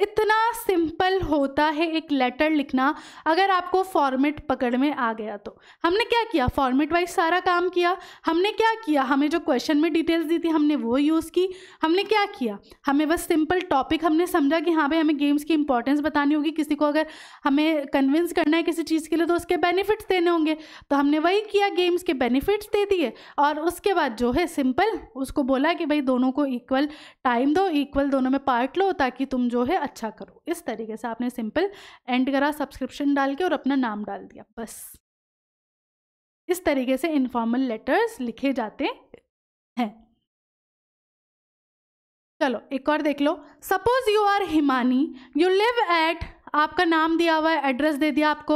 इतना सिंपल होता है एक लेटर लिखना अगर आपको फॉर्मेट पकड़ में आ गया तो हमने क्या किया फॉर्मेट वाइज सारा काम किया हमने क्या किया हमें जो क्वेश्चन में डिटेल्स दी थी हमने वो यूज़ की हमने क्या किया हमें बस सिंपल टॉपिक हमने समझा कि हाँ भाई हमें गेम्स की इंपॉर्टेंस बतानी होगी किसी को अगर हमें कन्विंस करना है किसी चीज़ के लिए तो उसके बेनिफिट्स देने होंगे तो हमने वही किया गेम्स के बेनिफिट्स दे दिए और उसके बाद जो है सिंपल उसको बोला कि भाई दोनों को इक्वल टाइम दो इक्वल दोनों में पार्ट लो ताकि तुम जो है अच्छा करो इस तरीके से आपने सिंपल एंड करा सब्सक्रिप्शन डाल के और अपना नाम डाल दिया बस इस तरीके से इनफॉर्मल लेटर्स लिखे जाते हैं चलो एक और देख लो suppose you are Himani you live at आपका नाम दिया हुआ है एड्रेस दे दिया आपको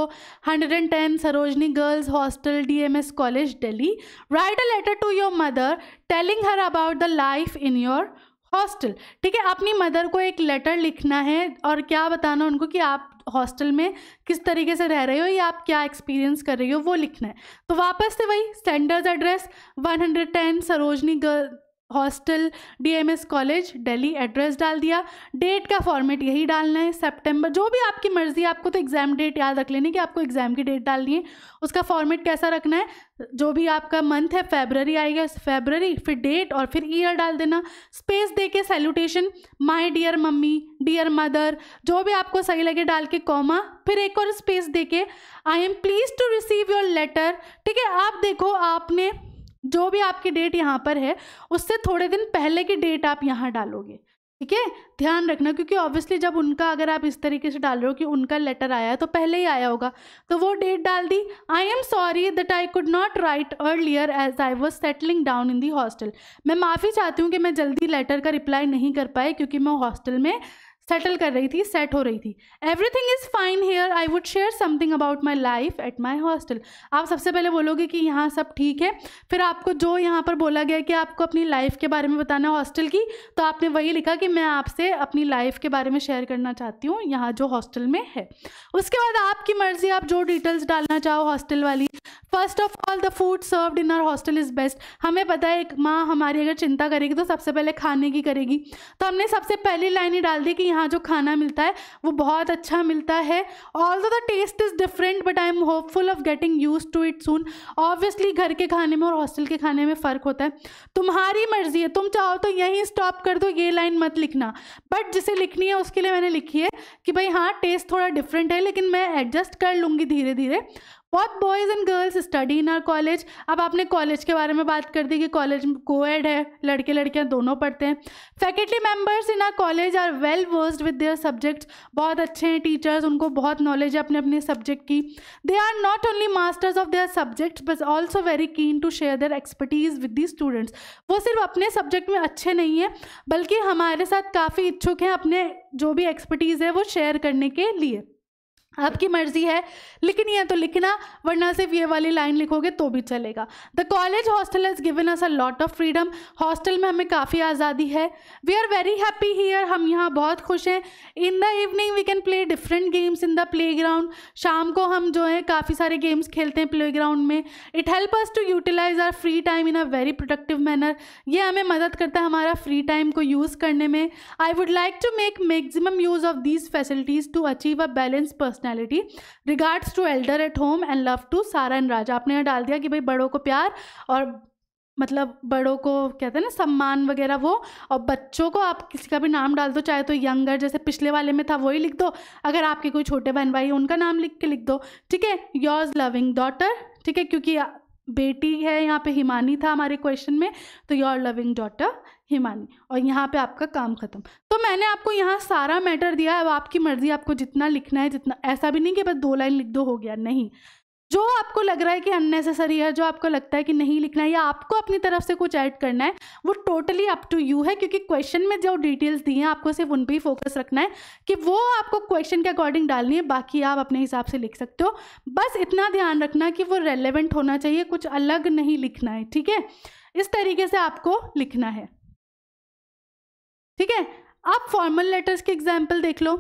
110 Sarojini girls hostel DMS college Delhi write a letter to your mother telling her about the life in your hostel ठीक है अपनी मदर को एक लेटर लिखना है और क्या बताना उनको कि आप हॉस्टल में किस तरीके से रह रहे हो या आप क्या एक्सपीरियंस कर रही हो वो लिखना है तो वापस से वही sender's address 110 Sarojini girl hostel DMS college Delhi address डाल दिया डेट का फॉर्मेट यही डालना है सितंबर जो भी आपकी मर्ज़ी आपको तो एग्ज़ाम डेट याद रख लेनी कि आपको एग्ज़ाम की डेट डालनी है उसका फॉर्मेट कैसा रखना है जो भी आपका मंथ है फेबररी आएगा फेबररी फिर डेट और फिर ईयर डाल देना स्पेस दे के salutation my dear mummy dear mother जो भी आपको सही लगे डाल के कॉमा फिर एक और स्पेस दे के I am pleased to receive your letter ठीक है आप देखो आपने जो भी आपकी डेट यहाँ पर है उससे थोड़े दिन पहले की डेट आप यहाँ डालोगे ठीक है ध्यान रखना क्योंकि ऑब्वियसली जब उनका अगर आप इस तरीके से डाल रहे हो कि उनका लेटर आया है तो पहले ही आया होगा तो वो डेट डाल दी I am sorry that I could not write earlier as I was settling down in the hostel मैं माफ़ी चाहती हूँ कि मैं जल्दी लेटर का रिप्लाई नहीं कर पाई क्योंकि मैं हॉस्टल में सेटल कर रही थी सेट हो रही थी everything is fine here I would share something about my life at my hostel आप सबसे पहले बोलोगे कि यहाँ सब ठीक है फिर आपको जो यहाँ पर बोला गया कि आपको अपनी लाइफ के बारे में बताना है हॉस्टल की तो आपने वही लिखा कि मैं आपसे अपनी लाइफ के बारे में शेयर करना चाहती हूँ यहाँ जो हॉस्टल में है उसके बाद आपकी मर्जी आप जो डिटेल्स डालना चाहो हॉस्टल वाली first of all the food served in our hostel is best हमें पता है एक माँ हमारी अगर चिंता करेगी तो सबसे पहले खाने की करेगी तो हमने सबसे पहली लाइन ही डाल दी कि यहाँ जो खाना मिलता है वो बहुत अच्छा मिलता है all the taste is different but I am hopeful of getting use to it soon obviously घर के खाने में और हॉस्टल के खाने में फ़र्क होता है तुम्हारी मर्जी है तुम चाहो तो यहीं स्टॉप कर दो ये लाइन मत लिखना बट जिसे लिखनी है उसके लिए मैंने लिखी है कि भाई हाँ टेस्ट थोड़ा डिफरेंट है लेकिन मैं एडजस्ट कर लूँगी धीरे धीरे बहुत boys and girls study in our college अब आपने कॉलेज के बारे में बात कर दी कि कॉलेज कोएड है लड़के लड़कियाँ दोनों पढ़ते हैं faculty members in our college are well versed with their subjects बहुत अच्छे हैं टीचर्स उनको बहुत नॉलेज है अपने अपने सब्जेक्ट की they are not only masters of their subject but also very keen to share their expertise with the students वो सिर्फ अपने सब्जेक्ट में अच्छे नहीं हैं बल्कि हमारे साथ काफ़ी इच्छुक हैं अपने जो भी एक्सपर्टीज़ है वो शेयर करने के लिए आपकी मर्जी है लिखनी है तो लिखना वरना सिर्फ ये वाली लाइन लिखोगे तो भी चलेगा the college hostel is given us a lot of freedom hostel में हमें काफ़ी आज़ादी है we are very happy here हम यहाँ बहुत खुश हैं in the evening we can play different games in the playground शाम को हम जो है काफ़ी सारे गेम्स खेलते हैं प्ले ग्राउंड में it help us to utilise our free time in a very productive manner ये हमें मदद करता है हमारा फ्री टाइम को यूज़ करने में I would like to make maximum use of these facilities to achieve a balance person personality regards to elder at home and love to and Raja आपने यहाँ डाल दिया कि भाई बड़ों को प्यार और मतलब बड़ों को कहते हैं ना सम्मान वगैरह वो और बच्चों को आप किसी का भी नाम डाल दो चाहे तो यंगर जैसे पिछले वाले में था वही लिख दो अगर आपके कोई छोटे बहन भाई उनका नाम लिख के लिख दो ठीक है योर्स लविंग डॉटर ठीक है क्योंकि बेटी है यहाँ पे हिमानी था हमारे क्वेश्चन में तो योर लविंग डॉटर हिमानी और यहाँ पे आपका काम ख़त्म तो मैंने आपको यहाँ सारा मैटर दिया अब आपकी मर्ज़ी आपको जितना लिखना है जितना ऐसा भी नहीं कि बस दो लाइन लिख दो हो गया नहीं जो आपको लग रहा है कि अननेसेसरी है जो आपको लगता है कि नहीं लिखना है या आपको अपनी तरफ से कुछ ऐड करना है वो टोटली अप टू यू है क्योंकि क्वेश्चन में जो डिटेल्स दी हैं आपको सिर्फ उन पर ही फोकस रखना है कि वो आपको क्वेश्चन के अकॉर्डिंग डालनी है बाकी आप अपने हिसाब से लिख सकते हो बस इतना ध्यान रखना कि वो रेलिवेंट होना चाहिए कुछ अलग नहीं लिखना है ठीक है इस तरीके से आपको लिखना है ठीक है अब फॉर्मल लेटर्स की एग्जाम्पल देख लो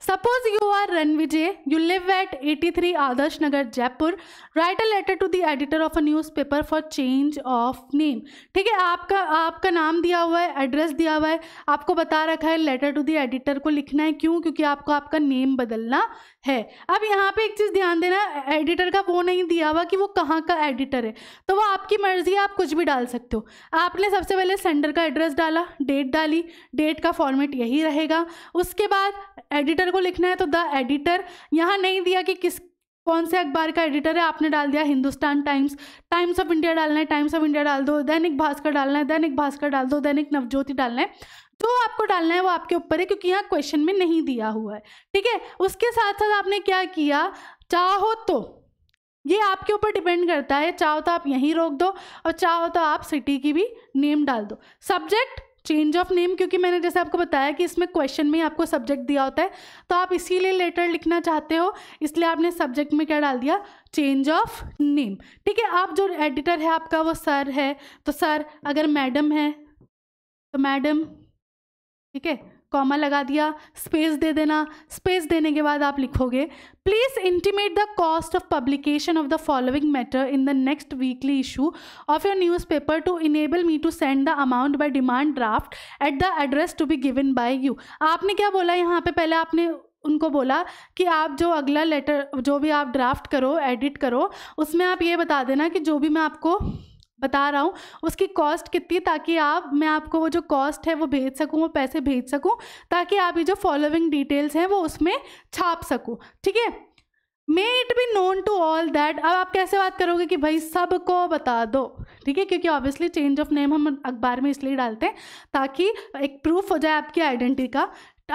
सपोज यू आर रन Vijay you live at 83 three Adarsh Nagar Jaipur write a letter to the editor of a newspaper for change of name ठीक है आपका आपका नाम दिया हुआ है एड्रेस दिया हुआ है आपको बता रखा है लेटर टू द एडिटर को लिखना है क्यों क्योंकि आपको आपका नेम बदलना है अब यहाँ पे एक चीज़ ध्यान देना एडिटर का वो नहीं दिया हुआ कि वो कहाँ का एडिटर है तो वो आपकी मर्ज़ी है आप कुछ भी डाल सकते हो आपने सबसे पहले सेंडर का एड्रेस डाला डेट डाली डेट का फॉर्मेट यही रहेगा उसके बाद एडिटर को लिखना है तो द एडिटर यहाँ नहीं दिया कि किस कौन से अखबार का एडिटर है आपने डाल दिया Hindustan Times Times of India डालना है टाइम्स ऑफ इंडिया डाल दो दैनिक भास्कर डालना है दैनिक भास्कर डाल दो दैनिक नवज्योति डालना है जो आपको डालना है वो आपके ऊपर है क्योंकि यहाँ क्वेश्चन में नहीं दिया हुआ है ठीक है उसके साथ साथ आपने क्या किया चाहो तो ये आपके ऊपर डिपेंड करता है चाहो तो आप यहीं रोक दो और चाहो तो आप सिटी की भी नेम डाल दो सब्जेक्ट चेंज ऑफ नेम क्योंकि मैंने जैसे आपको बताया कि इसमें क्वेश्चन में ही आपको सब्जेक्ट दिया होता है तो आप इसीलिए लेटर लिखना चाहते हो इसलिए आपने सब्जेक्ट में क्या डाल दिया चेंज ऑफ नेम ठीक है आप जो एडिटर है आपका वो सर है तो सर अगर मैडम है तो मैडम ठीक है कॉमा लगा दिया स्पेस दे देना स्पेस देने के बाद आप लिखोगे please intimate the cost of publication of the following matter in the next weekly issue of your newspaper to enable me to send the amount by demand draft at the address to be given by you आपने क्या बोला यहाँ पे पहले आपने उनको बोला कि आप जो अगला लेटर जो भी आप ड्राफ्ट करो एडिट करो उसमें आप ये बता देना कि जो भी मैं आपको बता रहा हूँ उसकी कॉस्ट कितनी ताकि आप मैं आपको वो जो कॉस्ट है वो भेज सकूँ वो पैसे भेज सकूँ ताकि आप ये जो फॉलोइंग डिटेल्स हैं वो उसमें छाप सकूँ ठीक है may it be known to all that अब आप कैसे बात करोगे कि भाई सबको बता दो ठीक है क्योंकि ऑब्वियसली चेंज ऑफ नेम हम अखबार में इसलिए डालते हैं ताकि एक प्रूफ हो जाए आपकी आइडेंटिटी का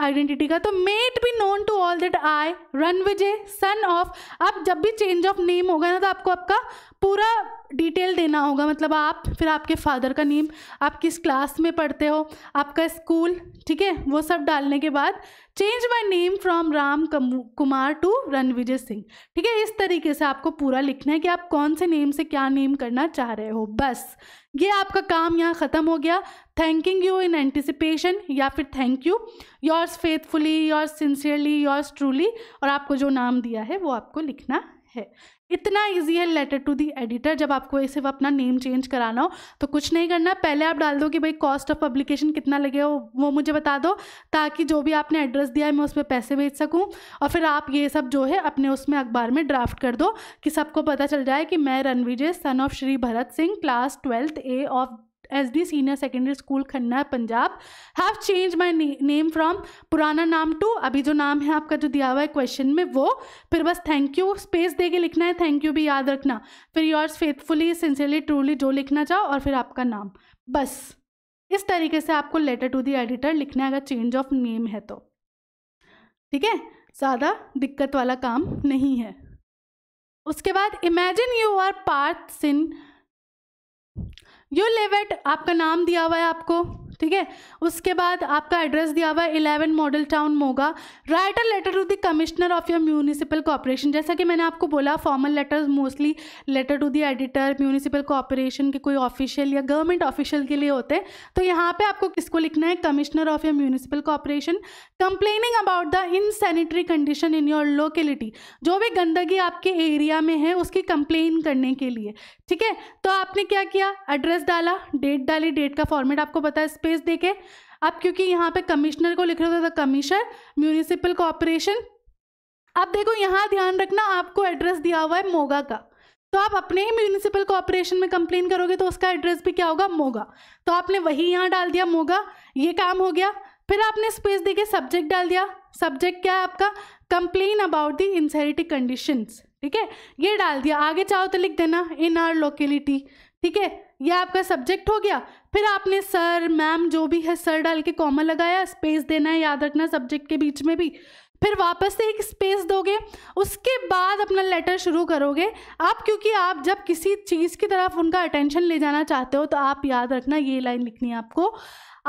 आइडेंटिटी का तो may it be known to all that I Ranvijay son of अब जब भी चेंज ऑफ नेम होगा ना तो आपको आपका पूरा डिटेल देना होगा मतलब आप फिर आपके फादर का नेम आप किस क्लास में पढ़ते हो आपका स्कूल ठीक है वो सब डालने के बाद change my name from Ram Kumar to Ranvijay Singh ठीक है इस तरीके से आपको पूरा लिखना है कि आप कौन से नेम से क्या नेम करना चाह रहे हो बस ये आपका काम यहाँ ख़त्म हो गया थैंकिंग यू इन एंटिसिपेशन या फिर thank you yours faithfully yours sincerely yours truly और आपको जो नाम दिया है वो आपको लिखना है इतना इजी है लेटर टू दी एडिटर जब आपको सिर्फ अपना नेम चेंज कराना हो तो कुछ नहीं करना पहले आप डाल दो कि भाई कॉस्ट ऑफ पब्लिकेशन कितना लगेगा वो मुझे बता दो ताकि जो भी आपने एड्रेस दिया है मैं उस पर पैसे भेज सकूँ और फिर आप ये सब जो है अपने उसमें अखबार में ड्राफ्ट कर दो कि सबको पता चल जाए कि मैं Ranvijay son of Shri Bharat Singh class twelfth A of S D senior secondary school Khanna Punjab have change my name from पुराना नाम टू अभी जो नाम है आपका जो दिया हुआ है क्वेश्चन में वो फिर बस थैंक यू स्पेस दे के लिखना है थैंक यू भी याद रखना फिर योर्स फेथफुली सिंसियरली ट्रूली जो लिखना चाहो और फिर आपका नाम बस इस तरीके से आपको लेटर टू दी एडिटर लिखना है अगर चेंज ऑफ नेम है तो ठीक है ज़्यादा दिक्कत वाला काम नहीं है उसके बाद imagine you are Parth Singh you live at आपका नाम दिया हुआ है आपको ठीक है उसके बाद आपका एड्रेस दिया हुआ है eleven model town Moga write a letter to the commissioner of your municipal corporation जैसा कि मैंने आपको बोला formal letters mostly letter to the editor municipal corporation के कोई ऑफिशियल या गवर्नमेंट ऑफिशियल के लिए होते हैं तो यहाँ पे आपको किसको लिखना है commissioner of your municipal corporation complaining about the insanitary condition in your locality जो भी गंदगी आपके एरिया में है उसकी कंप्लेन करने के लिए ठीक है तो आपने क्या किया एड्रेस डाला डेट डाली डेट का फॉर्मेट आपको पता है स्पेस देके अब क्योंकि यहाँ पे कमिश्नर को लिख रहे होता था कमिश्नर म्यूनिसिपल कॉरपोरेशन अब देखो यहाँ ध्यान रखना आपको एड्रेस दिया हुआ है मोगा का तो आप अपने ही म्यूनिसिपल कॉरपोरेशन में कंप्लेन करोगे तो उसका एड्रेस भी क्या होगा मोगा तो आपने वही यहाँ डाल दिया मोगा ये काम हो गया फिर आपने स्पेस देके सब्जेक्ट डाल दिया सब्जेक्ट क्या है आपका complain about the insanitary conditions ठीक है ये डाल दिया आगे चाहो तो लिख देना इन आर लोकेलिटी ठीक है ये आपका सब्जेक्ट हो गया फिर आपने सर मैम जो भी है सर डाल के कॉमा लगाया स्पेस देना है याद रखना सब्जेक्ट के बीच में भी फिर वापस से एक स्पेस दोगे उसके बाद अपना लेटर शुरू करोगे आप क्योंकि आप जब किसी चीज़ की तरफ उनका अटेंशन ले जाना चाहते हो तो आप याद रखना ये लाइन लिखनी है आपको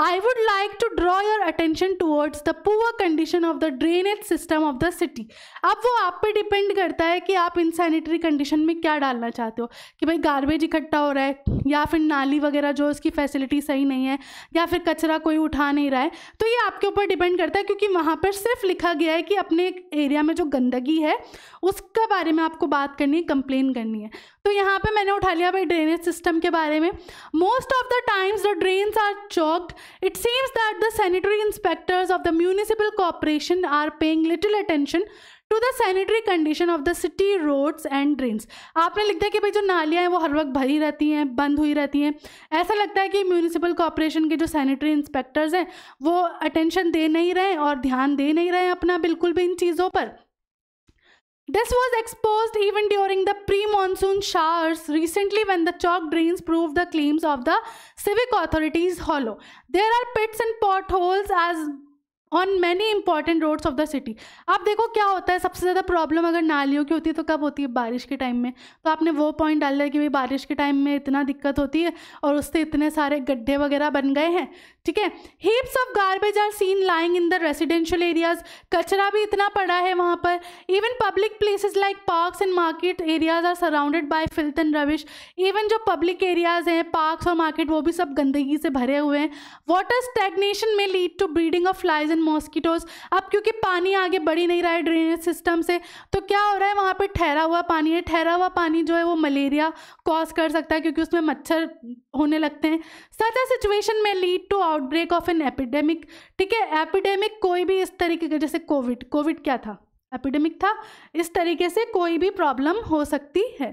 I would like to draw your attention towards the poor condition of the drainage system of the city. अब वो आप पे डिपेंड करता है कि आप इन सैनिटरी कंडीशन में क्या डालना चाहते हो कि भाई गार्बेज इकट्ठा हो रहा है या फिर नाली वगैरह जो उसकी फैसिलिटी सही नहीं है या फिर कचरा कोई उठा नहीं रहा है तो ये आपके ऊपर डिपेंड करता है क्योंकि वहाँ पर सिर्फ लिखा गया है कि अपने एरिया में जो गंदगी है उसके बारे में आपको बात करनी है कंप्लेन करनी है तो यहाँ पे मैंने उठा लिया भाई ड्रेनेज सिस्टम के बारे में most of the times the drains are choked it seems that the sanitary inspectors of the municipal corporation are paying little attention to the sanitary condition of the city roads and drains आपने लिख है कि भाई जो नालियाँ हैं वो हर वक्त भरी रहती हैं बंद हुई रहती हैं ऐसा लगता है कि म्यूनिसिपल कॉरपोरेशन के जो सैनिटरी इंस्पेक्टर्स हैं वो अटेंशन दे नहीं रहे और ध्यान दे नहीं रहे अपना बिल्कुल भी इन चीज़ों पर This was exposed even during the pre-monsoon showers recently when the chalk drains proved the claims of the civic authorities hollow. There are pits and potholes as on many important roads of the city आप देखो क्या होता है सबसे ज़्यादा problem अगर नालियों की होती है तो कब होती है बारिश के टाइम में तो आपने वो पॉइंट डाल दिया कि भाई बारिश के टाइम में इतना दिक्कत होती है और उससे इतने सारे गड्ढे वगैरह बन गए हैं ठीक है heaps of garbage are seen lying in the residential areas कचरा भी इतना पड़ा है वहाँ पर even public places like parks and market areas are surrounded by filth and rubbish even जो पब्लिक एरियाज हैं पार्क्स और मार्केट वो भी सब गंदगी से भरे हुए हैं water stagnation may lead to breeding of flies and mosquitoes अब क्योंकि पानी आगे बढ़ ही नहीं रहा है ड्रेनेज सिस्टम से तो क्या हो रहा है वहाँ पर ठहरा हुआ पानी है ठहरा हुआ पानी जो है वो मलेरिया कॉज कर सकता है क्योंकि उसमें मच्छर होने लगते हैं such a situation may lead to outbreak of an epidemic ठीक है एपिडेमिक कोई भी इस तरीके का जैसे कोविड कोविड क्या था एपिडेमिक था इस तरीके से कोई भी प्रॉब्लम हो सकती है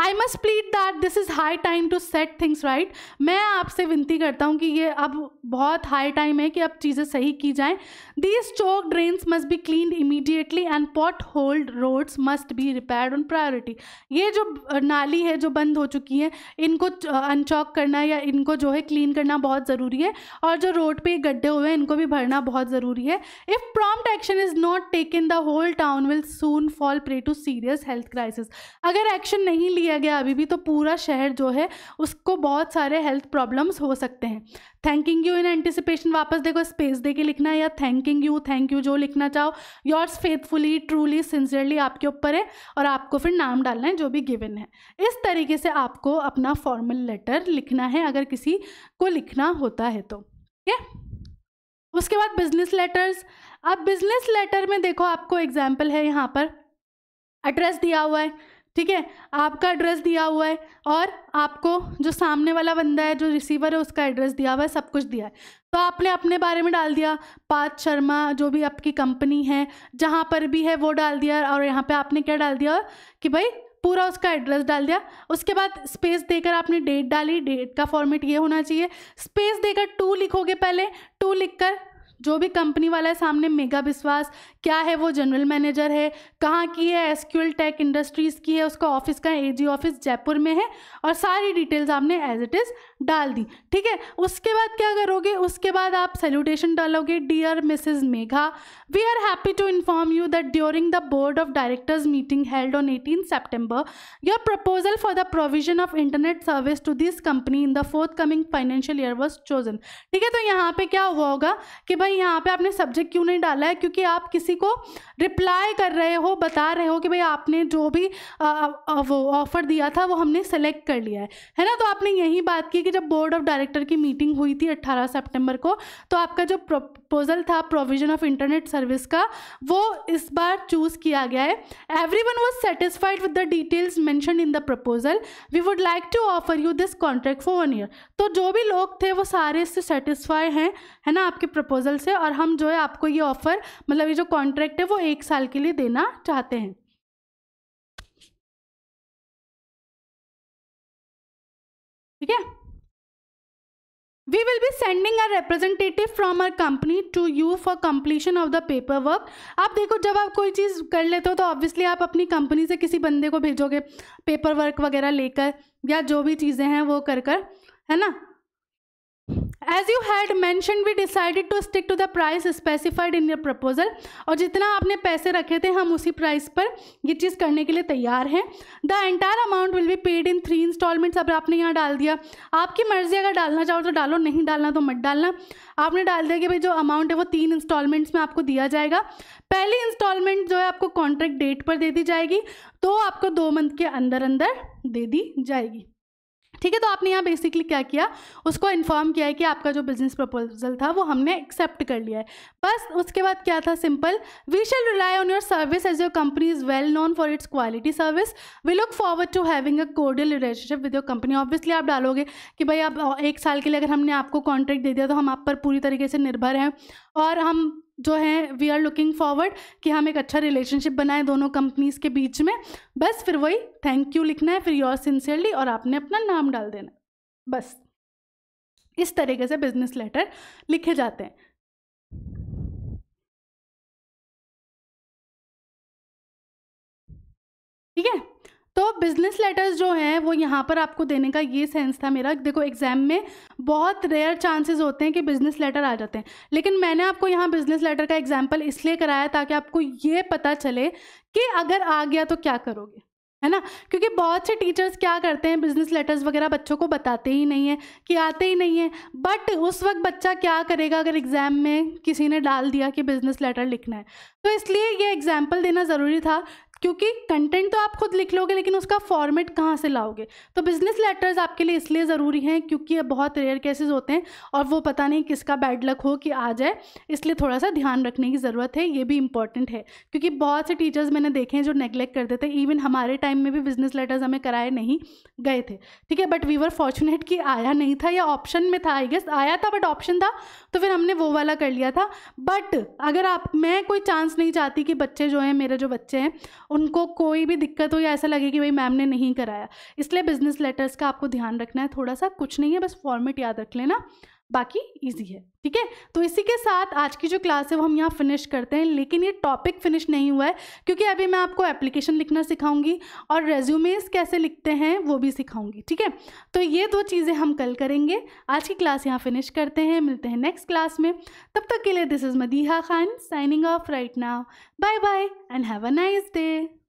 I must plead that this is high time to set things right मैं आपसे विनती करता हूँ कि ये अब बहुत हाई टाइम है कि अब चीज़ें सही की जाएँ these choked drains must be clean immediately and potholed roads must be repair on priority ये जो नाली है जो बंद हो चुकी है इनको अनचॉक करना या इनको जो है क्लीन करना बहुत ज़रूरी है और जो रोड पर गड्ढे हुए हैं इनको भी भरना बहुत ज़रूरी है if prompt action is not taken the whole town will soon fall prey to serious health crisis अगर एक्शन नहीं लिया किया गया अभी भी तो पूरा शहर जो है उसको बहुत सारे हेल्थ प्रॉब्लम्स हो सकते हैं थैंकिंग यू इन एंटिसिपेशन वापस देखो स्पेस दे के लिखना है या थैंकिंग यू थैंक यू जो लिखना चाहो योर्स फेथफुली ट्रूली सिंसियरली आपके ऊपर है और आपको फिर नाम डालना है जो भी गिवन है इस तरीके से आपको अपना फॉर्मल लेटर लिखना है अगर किसी को लिखना होता है तो ठीक है उसके बाद बिजनेस लेटर्स अब बिजनेस लेटर में देखो आपको एग्जाम्पल है यहाँ पर एड्रेस दिया हुआ है ठीक है आपका एड्रेस दिया हुआ है और आपको जो सामने वाला बंदा है जो रिसीवर है उसका एड्रेस दिया हुआ है सब कुछ दिया है तो आपने अपने बारे में डाल दिया पाथ शर्मा जो भी आपकी कंपनी है जहाँ पर भी है वो डाल दिया और यहाँ पे आपने क्या डाल दिया कि भाई पूरा उसका एड्रेस डाल दिया उसके बाद स्पेस देकर आपने डेट डाली डेट का फॉर्मेट ये होना चाहिए स्पेस देकर टू लिखोगे पहले टू लिख जो भी कंपनी वाला है सामने मेगा विश्वास क्या है वो जनरल मैनेजर है कहाँ की है एसक्यूएल टेक इंडस्ट्रीज़ की है उसका ऑफिस का एजी ऑफिस जयपुर में है और सारी डिटेल्स आपने एज इट इज़ डाल दी ठीक है उसके बाद क्या करोगे उसके बाद आप सैल्यूटेशन डालोगे dear Mrs Megha we are happy to inform you that during the board of directors meeting held on eighteen September your proposal for the provision of internet service to this company in the forthcoming financial year was chosen ठीक है तो यहाँ पे क्या हुआ होगा कि भाई यहाँ पे आपने सब्जेक्ट क्यों नहीं डाला है क्योंकि आप किसी किसी को रिप्लाई कर रहे हो बता रहे हो कि भाई आपने जो भी आ, आ, वो ऑफ़र दिया था वो हमने सेलेक्ट कर लिया है है ना तो आपने यही बात की कि जब बोर्ड ऑफ डायरेक्टर की मीटिंग हुई थी 18 सितंबर को तो आपका जो प्रपोजल था प्रोविजन ऑफ इंटरनेट सर्विस का वो इस बार चूज़ किया गया है everyone was satisfied with the details mention in the proposal we would like to offer you this contract for one year तो जो भी लोग थे वो सारे इससे सेटिस्फाई हैं है ना आपके प्रपोजल से और हम जो है आपको ये ऑफ़र मतलब ये जो कॉन्ट्रैक्ट है वो एक साल के लिए देना चाहते हैं ठीक है we will be sending a representative from our company to you for completion of the paper work आप देखो जब आप कोई चीज़ कर लेते हो तो ऑब्वियसली आप अपनी कंपनी से किसी बंदे को भेजोगे पेपर वर्क वगैरह लेकर या जो भी चीज़ें हैं वो कर कर है ना as you had mention we decided to stick to the price specified in your proposal और जितना आपने पैसे रखे थे हम उसी प्राइस पर ये चीज़ करने के लिए तैयार हैं the entire amount will be paid in three instalments अब आपने यहाँ डाल दिया आपकी मर्जी अगर डालना चाहो तो डालो नहीं डालना तो मत डालना आपने डाल दिया कि भाई जो अमाउंट है वो तीन इंस्टॉलमेंट्स में आपको दिया जाएगा पहली इंस्टॉलमेंट जो है आपको कॉन्ट्रैक्ट डेट पर दे दी जाएगी तो आपको दो मंथ के अंदर अंदर दे दी जाएगी ठीक है तो आपने यहाँ बेसिकली क्या किया उसको इन्फॉर्म किया है कि आपका जो बिजनेस प्रपोजल था वो हमने एक्सेप्ट कर लिया है बस उसके बाद क्या था simple we shall rely on your service as your company is well known for its quality service we look forward to having a cordial relationship with your company obviously आप डालोगे कि भाई आप एक साल के लिए अगर हमने आपको कॉन्ट्रैक्ट दे दिया तो हम आप पर पूरी तरीके से निर्भर हैं और हम जो है वी आर लुकिंग फॉरवर्ड कि हम एक अच्छा रिलेशनशिप बनाएं दोनों कंपनीज के बीच में बस फिर वही थैंक यू लिखना है फिर योर सिंसियरली और आपने अपना नाम डाल देना बस इस तरीके से बिजनेस लेटर लिखे जाते हैं ठीक है तो बिजनेस लेटर्स जो हैं वो यहाँ पर आपको देने का ये सेंस था मेरा देखो एग्जाम में बहुत रेयर चांसेस होते हैं कि बिजनेस लेटर आ जाते हैं लेकिन मैंने आपको यहाँ बिजनेस लेटर का एग्जाम्पल इसलिए कराया ताकि आपको ये पता चले कि अगर आ गया तो क्या करोगे है ना क्योंकि बहुत से टीचर्स क्या करते हैं बिजनेस लेटर्स वगैरह बच्चों को बताते ही नहीं है कि आते ही नहीं है बट उस वक्त बच्चा क्या करेगा अगर एग्ज़ाम में किसी ने डाल दिया कि बिजनेस लेटर लिखना है तो इसलिए ये एग्जाम्पल देना ज़रूरी था क्योंकि कंटेंट तो आप खुद लिख लोगे लेकिन उसका फॉर्मेट कहाँ से लाओगे तो बिज़नेस लेटर्स आपके लिए इसलिए ज़रूरी हैं क्योंकि ये बहुत रेयर केसेस होते हैं और वो पता नहीं किसका बैड लक हो कि आ जाए इसलिए थोड़ा सा ध्यान रखने की ज़रूरत है ये भी इंपॉर्टेंट है क्योंकि बहुत से टीचर्स मैंने देखे हैं जो नेग्लेक्ट करते थे इवन हमारे टाइम में भी बिज़नेस लेटर्स हमें कराए नहीं गए थे ठीक है बट वी वर फॉर्चुनेट कि आया नहीं था या ऑप्शन में था आई गेस आया था बट ऑप्शन था तो फिर हमने वो वाला कर लिया था बट अगर आप मैं कोई चांस नहीं चाहती कि बच्चे जो हैं मेरे जो बच्चे हैं उनको कोई भी दिक्कत हो या ऐसा लगे कि भाई मैम ने नहीं कराया इसलिए बिजनेस लेटर्स का आपको ध्यान रखना है थोड़ा सा कुछ नहीं है बस फॉर्मेट याद रख लेना बाकी इजी है ठीक है तो इसी के साथ आज की जो क्लास है वो हम यहाँ फिनिश करते हैं लेकिन ये टॉपिक फिनिश नहीं हुआ है क्योंकि अभी मैं आपको एप्लीकेशन लिखना सिखाऊंगी और रेज्यूमेस कैसे लिखते हैं वो भी सिखाऊंगी ठीक है तो ये दो चीज़ें हम कल करेंगे आज की क्लास यहाँ फिनिश करते हैं मिलते हैं नेक्स्ट क्लास में तब तक के लिए this is Madiha Khan signing off right now bye bye and have a nice day